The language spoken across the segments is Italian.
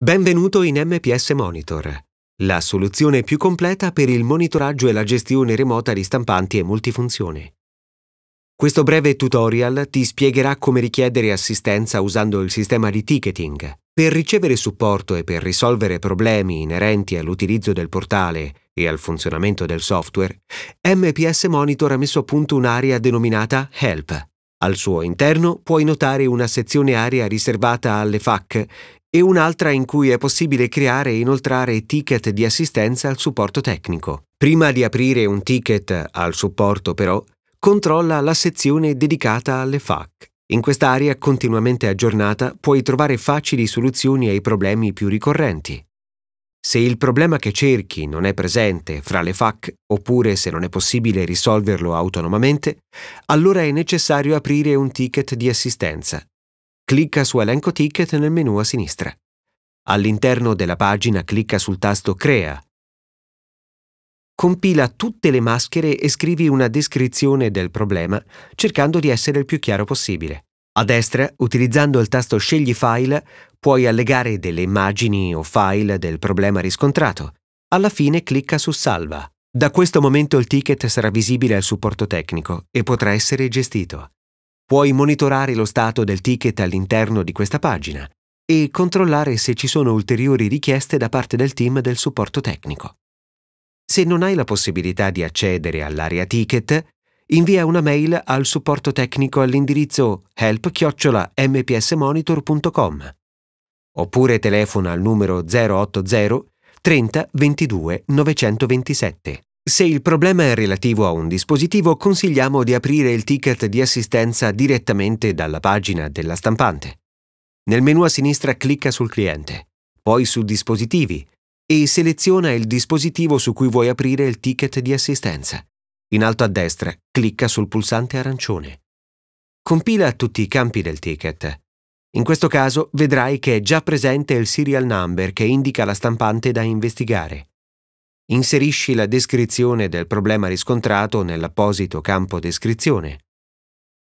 Benvenuto in MPS Monitor, la soluzione più completa per il monitoraggio e la gestione remota di stampanti e multifunzioni. Questo breve tutorial ti spiegherà come richiedere assistenza usando il sistema di ticketing. Per ricevere supporto e per risolvere problemi inerenti all'utilizzo del portale e al funzionamento del software, MPS Monitor ha messo a punto un'area denominata Help. Al suo interno puoi notare una sezione aria riservata alle FAC e un'altra in cui è possibile creare e inoltrare ticket di assistenza al supporto tecnico. Prima di aprire un ticket al supporto, però, controlla la sezione dedicata alle FAC. In quest'area continuamente aggiornata puoi trovare facili soluzioni ai problemi più ricorrenti. Se il problema che cerchi non è presente fra le FAC oppure se non è possibile risolverlo autonomamente, allora è necessario aprire un ticket di assistenza. Clicca su elenco ticket nel menu a sinistra. All'interno della pagina clicca sul tasto Crea. Compila tutte le maschere e scrivi una descrizione del problema cercando di essere il più chiaro possibile. A destra, utilizzando il tasto Scegli file, Puoi allegare delle immagini o file del problema riscontrato. Alla fine clicca su Salva. Da questo momento il ticket sarà visibile al supporto tecnico e potrà essere gestito. Puoi monitorare lo stato del ticket all'interno di questa pagina e controllare se ci sono ulteriori richieste da parte del team del supporto tecnico. Se non hai la possibilità di accedere all'area ticket, invia una mail al supporto tecnico all'indirizzo help-mpsmonitor.com oppure telefona al numero 080 30 22 927. Se il problema è relativo a un dispositivo, consigliamo di aprire il ticket di assistenza direttamente dalla pagina della stampante. Nel menu a sinistra clicca sul cliente, poi su dispositivi e seleziona il dispositivo su cui vuoi aprire il ticket di assistenza. In alto a destra clicca sul pulsante arancione. Compila tutti i campi del ticket in questo caso vedrai che è già presente il serial number che indica la stampante da investigare. Inserisci la descrizione del problema riscontrato nell'apposito campo descrizione.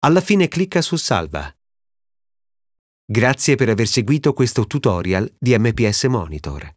Alla fine clicca su Salva. Grazie per aver seguito questo tutorial di MPS Monitor.